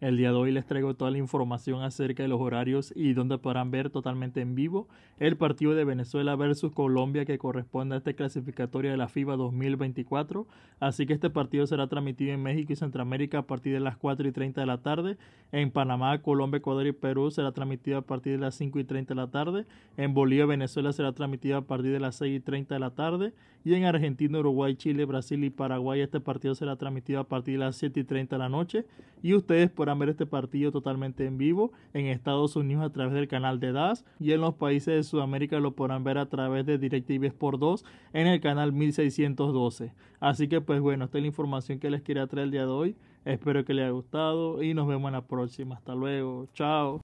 El día de hoy les traigo toda la información acerca de los horarios y donde podrán ver totalmente en vivo el partido de Venezuela versus Colombia que corresponde a esta clasificatoria de la FIBA 2024. Así que este partido será transmitido en México y Centroamérica a partir de las 4 y 30 de la tarde. En Panamá, Colombia, Ecuador y Perú será transmitido a partir de las 5 y 30 de la tarde. En Bolivia, Venezuela será transmitido a partir de las 6 y 30 de la tarde. Y en Argentina, Uruguay, Chile, Brasil y Paraguay este partido será transmitido a partir de las 7 y 30 de la noche. Y ustedes podrán ver este partido totalmente en vivo en Estados Unidos a través del canal de DAS y en los países de Sudamérica lo podrán ver a través de DirecTV Sport 2 en el canal 1612. Así que pues bueno, esta es la información que les quería traer el día de hoy. Espero que les haya gustado y nos vemos en la próxima. Hasta luego. Chao.